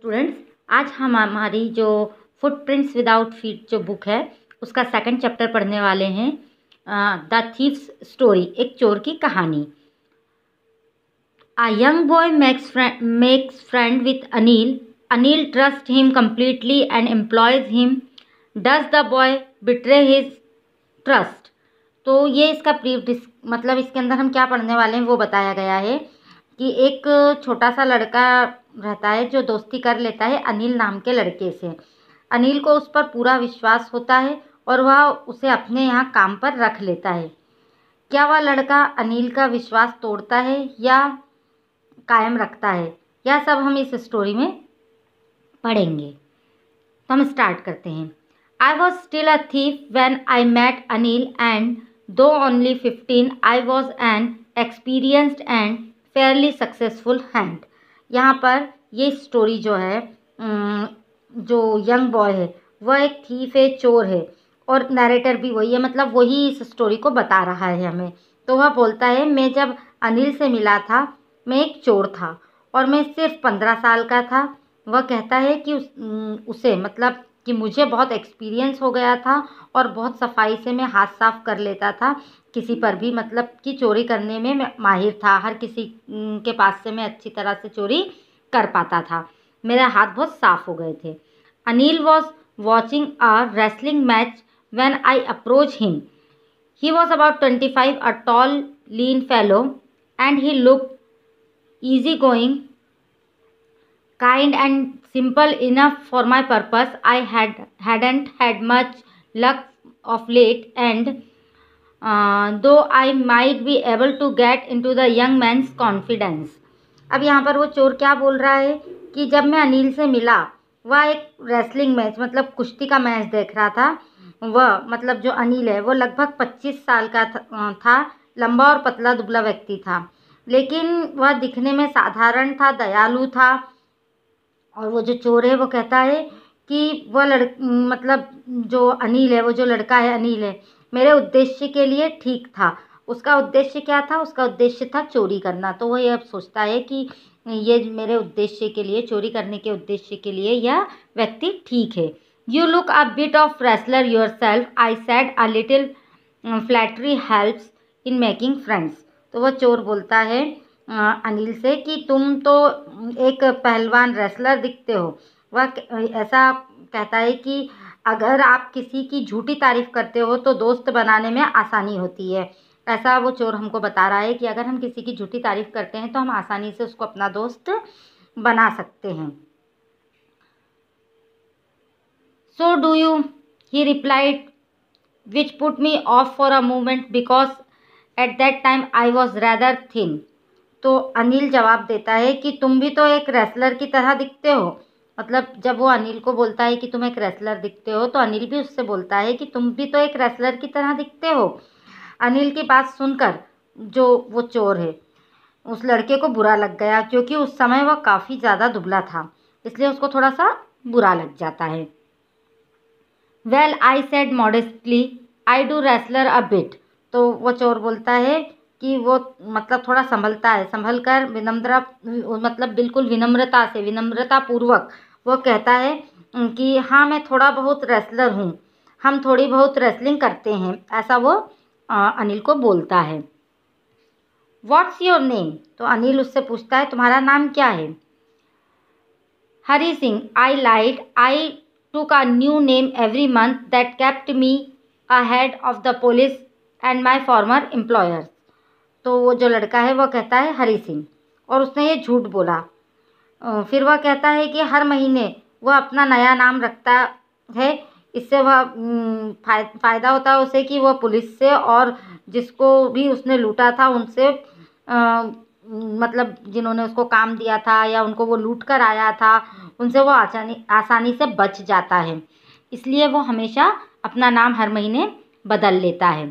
Students आज हम हमारी जो फुटप्रिंट्स विदाउट फीट जो बुक है उसका सेकंड चैप्टर पढ़ने वाले हैं द थीव्स स्टोरी एक चोर की कहानी a young boy makes friend makes friend with Anil Anil trust him completely and employs him does the boy betray his trust तो ये इसका प्री मतलब इसके अंदर हम क्या पढ़ने वाले हैं वो बताया गया है कि एक छोटा सा लड़का रहता है जो दोस्ती कर लेता है अनिल नाम के लड़के से अनिल को उस पर पूरा विश्वास होता है और वह उसे अपने यहाँ काम पर रख लेता है क्या वह लड़का अनिल का विश्वास तोड़ता है या कायम रखता है यह सब हम इस स्टोरी में पढ़ेंगे तो हम स्टार्ट करते हैं I was still a thief when I met Anil and though only fifteen I was an experienced and fairly successful hand यहाँ पर ये स्टोरी जो है जो यंग बॉय है वह एक थीफ है चोर है और नरेटर भी वही है मतलब वही इस स्टोरी को बता रहा है हमें तो वह बोलता है मैं जब अनिल से मिला था मैं एक चोर था और मैं सिर्फ पंद्रह साल का था वह कहता है कि उस, उसे मतलब कि मुझे बहुत एक्सपीरियंस हो गया था और बहुत सफाई से मैं हाथ साफ़ कर लेता था किसी पर भी मतलब कि चोरी करने में मैं माहिर था हर किसी के पास से मैं अच्छी तरह से चोरी कर पाता था मेरे हाथ बहुत साफ़ हो गए थे Anil was watching a wrestling match approach him he was about twenty five a tall lean fellow and he look easy going kind and simple enough for my purpose. I had hadn't had much luck of late and uh, though I might be able to get into the young man's confidence. अब यहाँ पर वो चोर क्या बोल रहा है कि जब मैं अनिल से मिला वह एक रेसलिंग मैच मतलब कुश्ती का मैच देख रहा था वह मतलब जो अनिल है वो लगभग 25 साल का था लंबा और पतला दुबला व्यक्ति था लेकिन वह दिखने में साधारण था दयालु था और वो जो चोर है वो कहता है कि वह लड़ मतलब जो अनिल है वो जो लड़का है अनिल है मेरे उद्देश्य के लिए ठीक था उसका उद्देश्य क्या था उसका उद्देश्य था चोरी करना तो वह अब सोचता है कि ये मेरे उद्देश्य के लिए चोरी करने के उद्देश्य के लिए यह व्यक्ति ठीक है you look a bit of wrestler yourself I said a little flattery helps in making friends तो वह चोर बोलता है अनिल से कि तुम तो एक पहलवान रेसलर दिखते हो वह ऐसा कहता है कि अगर आप किसी की झूठी तारीफ़ करते हो तो दोस्त बनाने में आसानी होती है ऐसा वो चोर हमको बता रहा है कि अगर हम किसी की झूठी तारीफ़ करते हैं तो हम आसानी से उसको अपना दोस्त बना सकते हैं so do you he replied which put me off for a moment because at that time I was rather think तो अनिल जवाब देता है कि तुम भी तो एक रेसलर की तरह दिखते हो मतलब जब वो अनिल को बोलता है कि तुम एक रेसलर दिखते हो तो अनिल भी उससे बोलता है कि तुम भी तो एक रेसलर की तरह दिखते हो अनिल की बात सुनकर जो वो चोर है उस लड़के को बुरा लग गया क्योंकि उस समय वह काफ़ी ज़्यादा दुबला था इसलिए उसको थोड़ा सा बुरा लग जाता है well I said modestly I do wrestler a bit तो वो चोर बोलता है कि वो मतलब थोड़ा संभलता है संभल कर विनम्रता मतलब बिल्कुल विनम्रता से विनम्रतापूर्वक वो कहता है कि हाँ मैं थोड़ा बहुत रेसलर हूँ हम थोड़ी बहुत रेसलिंग करते हैं ऐसा वो अनिल को बोलता है व्हाट्स योर नेम तो अनिल उससे पूछता है तुम्हारा नाम क्या है Hari Singh I lied I to का new name every month that kept me ahead of the police and my former employers. तो वो जो लड़का है वह कहता है हरी सिंह और उसने ये झूठ बोला फिर वह कहता है कि हर महीने वह अपना नया नाम रखता है इससे वह फ़ायदा होता है उसे कि वह पुलिस से और जिसको भी उसने लूटा था उनसे मतलब जिन्होंने उसको काम दिया था या उनको वो लूट कर आया था उनसे वो आसानी आसानी से बच जाता है इसलिए वो हमेशा अपना नाम हर महीने बदल लेता है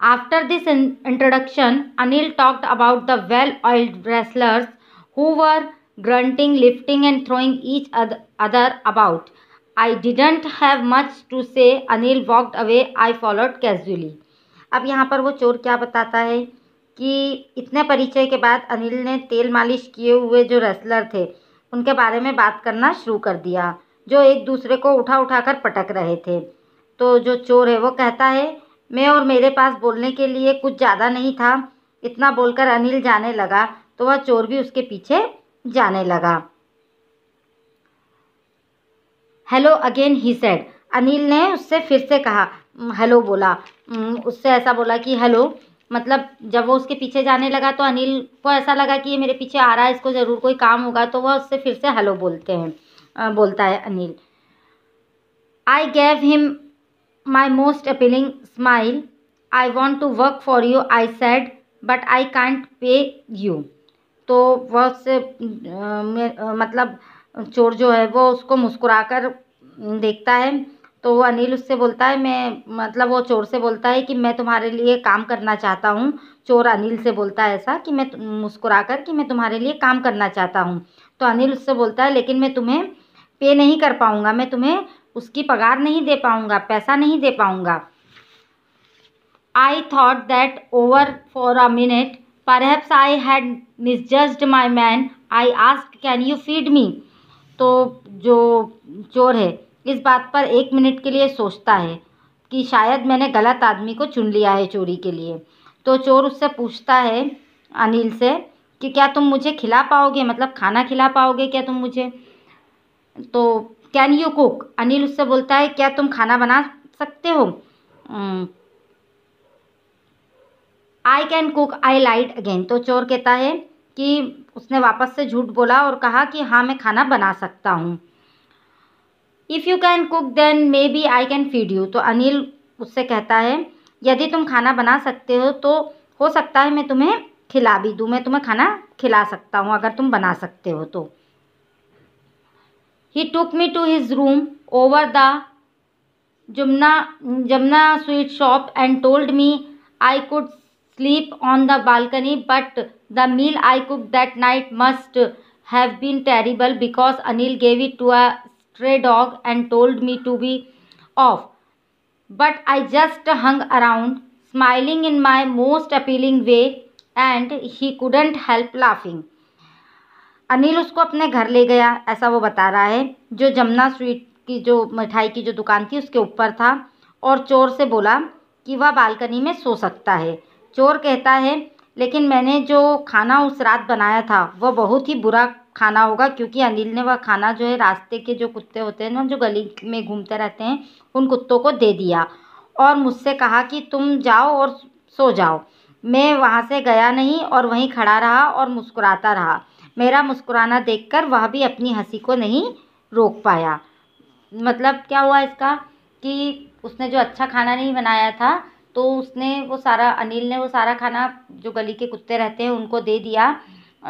After this in introduction, Anil talked about the well-oiled wrestlers who were grunting, lifting and throwing each other about. I didn't have much to say. Anil walked away. I followed casually. अब यहाँ पर वो चोर क्या बताता है कि इतने परिचय के बाद अनिल ने तेल मालिश किए हुए जो रेसलर थे उनके बारे में बात करना शुरू कर दिया जो एक दूसरे को उठा उठा कर पटक रहे थे तो जो चोर है वो कहता है मैं और मेरे पास बोलने के लिए कुछ ज़्यादा नहीं था इतना बोलकर अनिल जाने लगा तो वह चोर भी उसके पीछे जाने लगा hello again he said Anil ने उससे फिर से कहा हेलो बोला उससे ऐसा बोला कि हेलो मतलब जब वो उसके पीछे जाने लगा तो अनिल को ऐसा लगा कि ये मेरे पीछे आ रहा है इसको ज़रूर कोई काम होगा तो वह उससे फिर से हेलो बोलते हैं बोलता है Anil I gave him my most appealing smile. I want to work for you, I said, but I can't pay you. तो वह उससे मतलब चोर जो है वो उसको मुस्कुरा कर देखता है तो वो अनिल उससे बोलता है मैं मतलब वो चोर से बोलता है कि मैं तुम्हारे लिए काम करना चाहता हूँ चोर अनिल से बोलता है ऐसा कि मैं मुस्कुरा कर कि मैं तुम्हारे लिए काम करना चाहता हूँ तो अनिल उससे बोलता है लेकिन मैं तुम्हें पे नहीं कर पाऊँगा मैं तुम्हें उसकी पगार नहीं दे पाऊँगा पैसा नहीं दे पाऊँगा I thought that over for a minute perhaps I had misjudged my man I ask can you feed me तो जो चोर है इस बात पर एक मिनट के लिए सोचता है कि शायद मैंने गलत आदमी को चुन लिया है चोरी के लिए तो चोर उससे पूछता है अनिल से कि क्या तुम मुझे खिला पाओगे मतलब खाना खिला पाओगे क्या तुम मुझे तो कैन यू कुक अनिल उससे बोलता है क्या तुम खाना बना सकते हो I can cook I lied again तो चोर कहता है कि उसने वापस से झूठ बोला और कहा कि हाँ मैं खाना बना सकता हूँ if you can cook then maybe I can feed you तो अनिल उससे कहता है यदि तुम खाना बना सकते हो तो हो सकता है मैं तुम्हें खिला भी दूँ मैं तुम्हें खाना खिला सकता हूँ अगर तुम बना सकते हो तो He took me to his room over the Jumna, Jumna sweet shop and told me I could sleep on the balcony but the meal I cooked that night must have been terrible because Anil gave it to a stray dog and told me to be off. But I just hung around, smiling in my most appealing way, and he couldn't help laughing. Anil उसको अपने घर ले गया ऐसा वो बता रहा है जो जमुना स्वीट की जो मिठाई की जो दुकान थी उसके ऊपर था और चोर से बोला कि वह बालकनी में सो सकता है चोर कहता है लेकिन मैंने जो खाना उस रात बनाया था वह बहुत ही बुरा खाना होगा क्योंकि अनिल ने वह खाना जो है रास्ते के जो कुत्ते होते हैं ना जो गली में घूमते रहते हैं उन कुत्तों को दे दिया और मुझसे कहा कि तुम जाओ और सो जाओ मैं वहाँ से गया नहीं और वहीं खड़ा रहा और मुस्कुराता रहा मेरा मुस्कुराना देखकर वह भी अपनी हंसी को नहीं रोक पाया मतलब क्या हुआ इसका कि उसने जो अच्छा खाना नहीं बनाया था तो उसने वो सारा अनिल ने वो सारा खाना जो गली के कुत्ते रहते हैं उनको दे दिया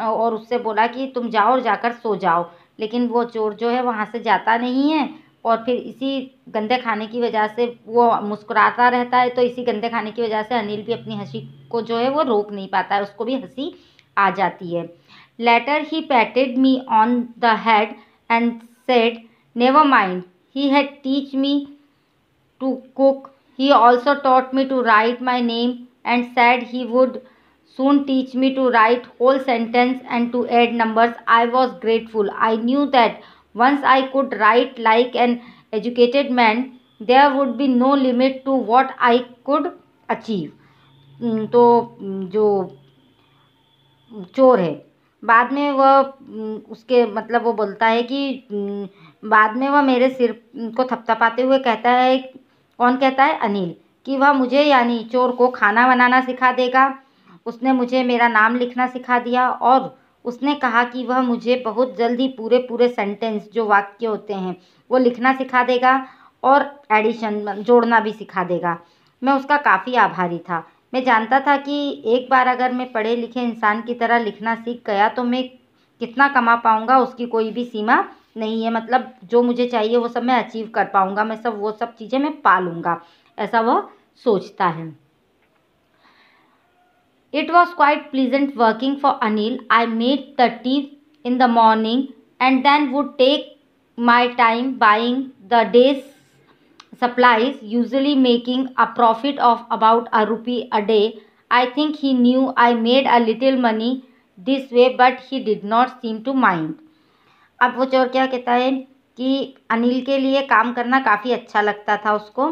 और उससे बोला कि तुम जाओ और जाकर सो जाओ लेकिन वो चोर जो है वहाँ से जाता नहीं है और फिर इसी गंदे खाने की वजह से वो मुस्कुराता रहता है तो इसी गंदे खाने की वजह से अनिल भी अपनी हंसी को जो है वो रोक नहीं पाता है उसको भी हंसी आ जाती है Later he patted me on the head and said, Never mind. He had teach me to cook. He also taught me to write my name and said he would soon teach me to write whole sentence and to add numbers. I was grateful. I knew that once I could write like an educated man, there would be no limit to what I could achieve. तो जो चोर है बाद में वह उसके मतलब वो बोलता है कि बाद में वह मेरे सिर को थपथपाते हुए कहता है कौन कहता है अनिल कि वह मुझे यानी चोर को खाना बनाना सिखा देगा उसने मुझे मेरा नाम लिखना सिखा दिया और उसने कहा कि वह मुझे बहुत जल्दी पूरे पूरे सेंटेंस जो वाक्य होते हैं वो लिखना सिखा देगा और एडिशन जोड़ना भी सिखा देगा मैं उसका काफ़ी आभारी था मैं जानता था कि एक बार अगर मैं पढ़े लिखे इंसान की तरह लिखना सीख गया तो मैं कितना कमा पाऊँगा उसकी कोई भी सीमा नहीं है मतलब जो मुझे चाहिए वो सब मैं अचीव कर पाऊँगा मैं सब वो सब चीज़ें मैं पा लूँगा ऐसा वह सोचता है it was quite pleasant working for Anil I made the tea in the morning and then would take my time buying the day's supplies, usually making a profit of about a rupee a day. I think he knew I made a little money this way but he did not seem to mind. ab वो चोर kya kehta hai ki anil ke liye kaam karna kafi acha lagta tha usko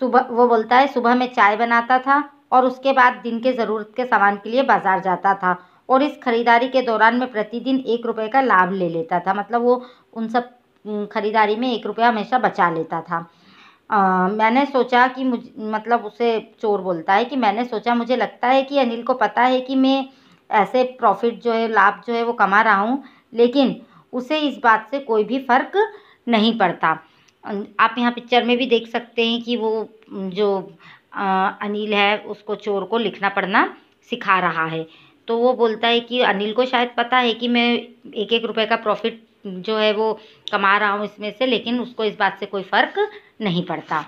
subah वो bolta hai subah में chai banata tha और उसके बाद दिन के ज़रूरत के सामान के लिए बाज़ार जाता था और इस ख़रीदारी के दौरान में प्रतिदिन एक रुपये का लाभ ले लेता था मतलब वो उन सब ख़रीदारी में एक रुपया हमेशा बचा लेता था आ, मैंने सोचा कि मुझ मतलब उसे चोर बोलता है कि मैंने सोचा मुझे लगता है कि अनिल को पता है कि मैं ऐसे प्रॉफिट जो है लाभ जो है वो कमा रहा हूँ लेकिन उसे इस बात से कोई भी फ़र्क नहीं पड़ता आप यहाँ पिक्चर में भी देख सकते हैं कि वो जो आ, अनिल है उसको चोर को लिखना पढ़ना सिखा रहा है तो वो बोलता है कि अनिल को शायद पता है कि मैं एक एक रुपए का प्रॉफिट जो है वो कमा रहा हूँ इसमें से लेकिन उसको इस बात से कोई फ़र्क नहीं पड़ता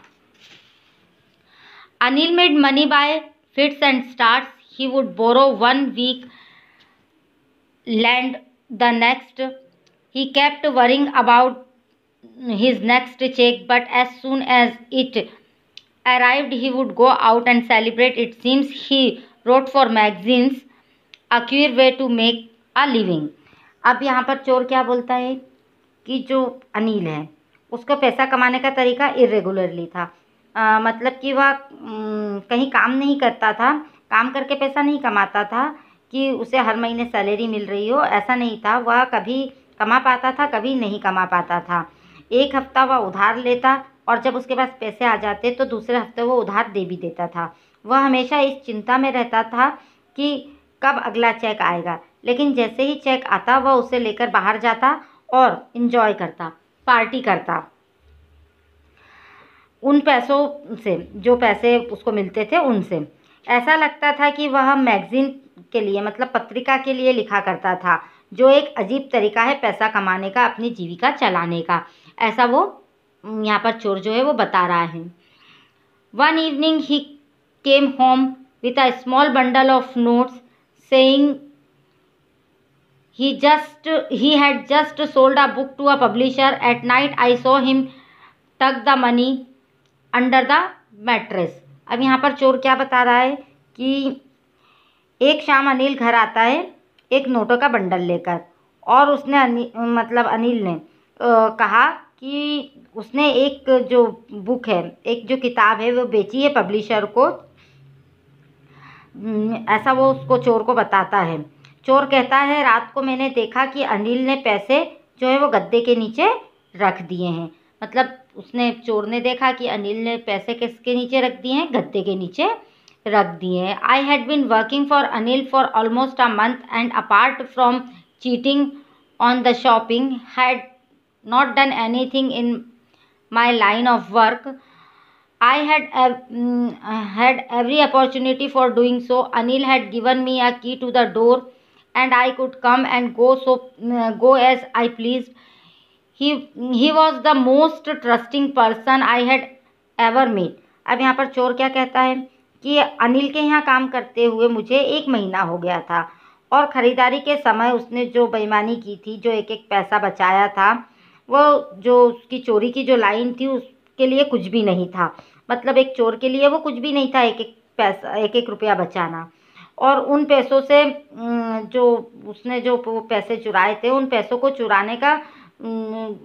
Anil made money by fits and starts he would borrow one week lend the next he kept worrying about his next cheque but as soon as it arrived he would go out and celebrate it seems he wrote for magazines a queer way to make a living अब यहाँ पर चोर क्या बोलता है कि जो अनिल है उसका पैसा कमाने का तरीका इरेगुलरली था आ, मतलब कि वह कहीं काम नहीं करता था काम करके पैसा नहीं कमाता था कि उसे हर महीने सैलरी मिल रही हो ऐसा नहीं था वह कभी कमा पाता था कभी नहीं कमा पाता था एक हफ्ता वह उधार लेता और जब उसके पास पैसे आ जाते तो दूसरे हफ्ते वो उधार दे भी देता था वह हमेशा इस चिंता में रहता था कि कब अगला चेक आएगा लेकिन जैसे ही चेक आता वह उसे लेकर बाहर जाता और इन्जॉय करता पार्टी करता उन पैसों से जो पैसे उसको मिलते थे उनसे ऐसा लगता था कि वह मैगज़ीन के लिए मतलब पत्रिका के लिए लिखा करता था जो एक अजीब तरीका है पैसा कमाने का अपनी जीविका चलाने का ऐसा वो यहाँ पर चोर जो है वो बता रहा है one evening he came home with a small bundle of notes saying he just he had just sold a book to a publisher at night I saw him tuck the money under the mattress अब यहाँ पर चोर क्या बता रहा है कि एक शाम अनिल घर आता है एक नोटों का बंडल लेकर और उसने अनिल मतलब अनिल ने आ, कहा कि उसने एक जो बुक है एक जो किताब है वो बेची है पब्लिशर को हम्म, ऐसा वो उसको चोर को बताता है चोर कहता है रात को मैंने देखा कि अनिल ने पैसे जो है वो गद्दे के नीचे रख दिए हैं मतलब उसने चोर ने देखा कि अनिल ने पैसे किसके नीचे रख दिए हैं गद्दे के नीचे रख दिए हैं I had been working for Anil for almost a month and apart from cheating on the shopping had not done anything in my line of work I had had every opportunity for doing so Anil had given me a key to the door and I could come and go so uh, go as I pleased. He he was the most trusting person I had ever met. अब यहाँ पर चोर क्या कहता है कि अनिल के यहाँ काम करते हुए मुझे एक महीना हो गया था और ख़रीदारी के समय उसने जो बेईमानी की थी जो एक एक पैसा बचाया था वो जो उसकी चोरी की जो लाइन थी उसके लिए कुछ भी नहीं था मतलब एक चोर के लिए वो कुछ भी नहीं था एक एक पैसा एक एक रुपया बचाना और उन पैसों से जो उसने जो पैसे चुराए थे उन पैसों को चुराने का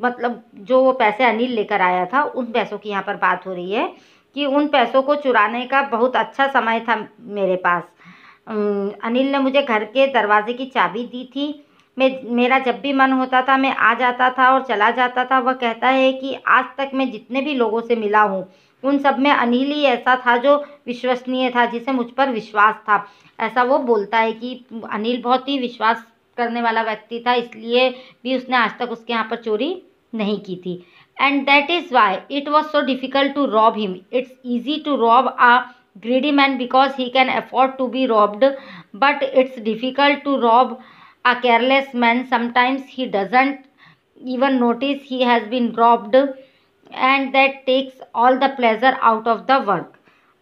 मतलब जो वो पैसे अनिल लेकर आया था उन पैसों की यहाँ पर बात हो रही है कि उन पैसों को चुराने का बहुत अच्छा समय था मेरे पास अनिल ने मुझे घर के दरवाजे की चाबी दी थी मैं मेरा जब भी मन होता था मैं आ जाता था और चला जाता था वह कहता है कि आज तक मैं जितने भी लोगों से मिला हूँ उन सब में अनिल ही ऐसा था जो विश्वसनीय था जिसे मुझ पर विश्वास था ऐसा वो बोलता है कि अनिल बहुत ही विश्वास करने वाला व्यक्ति था इसलिए भी उसने आज तक उसके यहाँ पर चोरी नहीं की थी and that is why it was so difficult to rob him it's easy to rob a greedy man because he can afford to be robbed but it's difficult to rob a careless man sometimes he doesn't even notice he has been robbed and that takes all the pleasure out of the work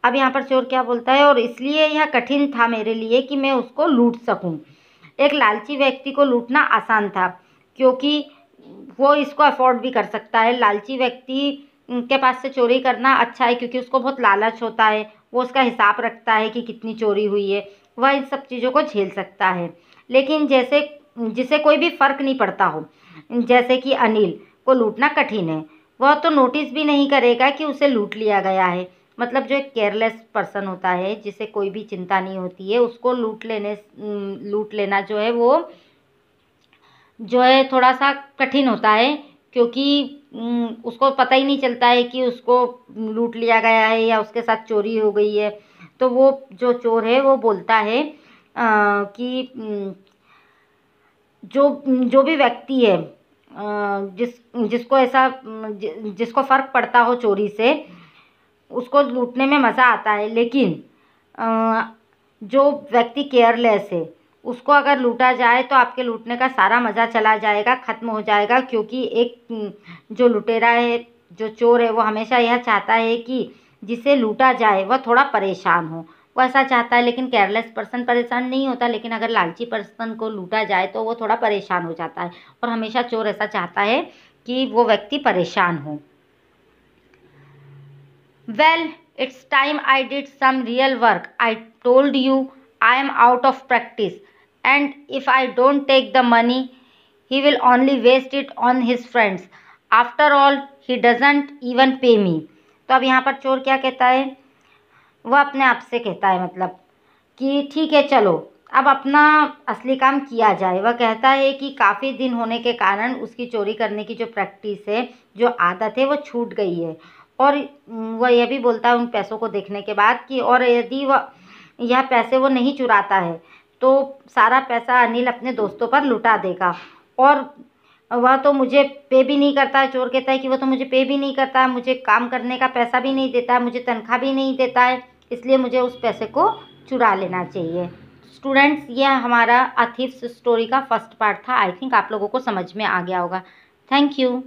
अब यहाँ पर चोर क्या बोलता है और इसलिए यह कठिन था मेरे लिए कि मैं उसको लूट सकूँ एक लालची व्यक्ति को लूटना आसान था क्योंकि वो इसको अफोर्ड भी कर सकता है लालची व्यक्ति के पास से चोरी करना अच्छा है क्योंकि उसको बहुत लालच होता है वो उसका हिसाब रखता है कि कितनी चोरी हुई है वह इन सब चीज़ों को झेल सकता है लेकिन जैसे जिसे कोई भी फ़र्क नहीं पड़ता हो जैसे कि अनिल को लूटना कठिन है वह तो नोटिस भी नहीं करेगा कि उसे लूट लिया गया है मतलब जो एक केयरलेस पर्सन होता है जिसे कोई भी चिंता नहीं होती है उसको लूट लेने लूट लेना जो है वो जो है थोड़ा सा कठिन होता है क्योंकि उसको पता ही नहीं चलता है कि उसको लूट लिया गया है या उसके साथ चोरी हो गई है तो वो जो चोर है वो बोलता है आ, कि जो जो भी व्यक्ति है जिस जिसको ऐसा जिसको फ़र्क पड़ता हो चोरी से उसको लूटने में मज़ा आता है लेकिन जो व्यक्ति केयरलेस है उसको अगर लूटा जाए तो आपके लूटने का सारा मज़ा चला जाएगा ख़त्म हो जाएगा क्योंकि एक जो लुटेरा है जो चोर है वो हमेशा यह चाहता है कि जिसे लूटा जाए वह थोड़ा परेशान हो वो ऐसा चाहता है लेकिन केयरलेस पर्सन परेशान नहीं होता लेकिन अगर लालची पर्सन को लूटा जाए तो वो थोड़ा परेशान हो जाता है और हमेशा चोर ऐसा चाहता है कि वो व्यक्ति परेशान हो well it's time I did some real work I told you I am out of practice and if I don't take the money he will only waste it on his friends after all he doesn't even pay me तो अब यहाँ पर चोर क्या कहता है वह अपने आप से कहता है मतलब कि ठीक है चलो अब अपना असली काम किया जाए वह कहता है कि काफ़ी दिन होने के कारण उसकी चोरी करने की जो प्रैक्टिस है जो आदत है वो छूट गई है और वह यह भी बोलता है उन पैसों को देखने के बाद कि और यदि वह यह पैसे वो नहीं चुराता है तो सारा पैसा अनिल अपने दोस्तों पर लुटा देगा और वह तो मुझे पे भी नहीं करता है चोर कहता है कि वह तो मुझे पे भी नहीं करता है मुझे काम करने का पैसा भी नहीं देता है मुझे तनख्वाह भी नहीं देता है इसलिए मुझे उस पैसे को चुरा लेना चाहिए स्टूडेंट्स ये हमारा अथिप्स स्टोरी का फर्स्ट पार्ट था आई थिंक आप लोगों को समझ में आ गया होगा थैंक यू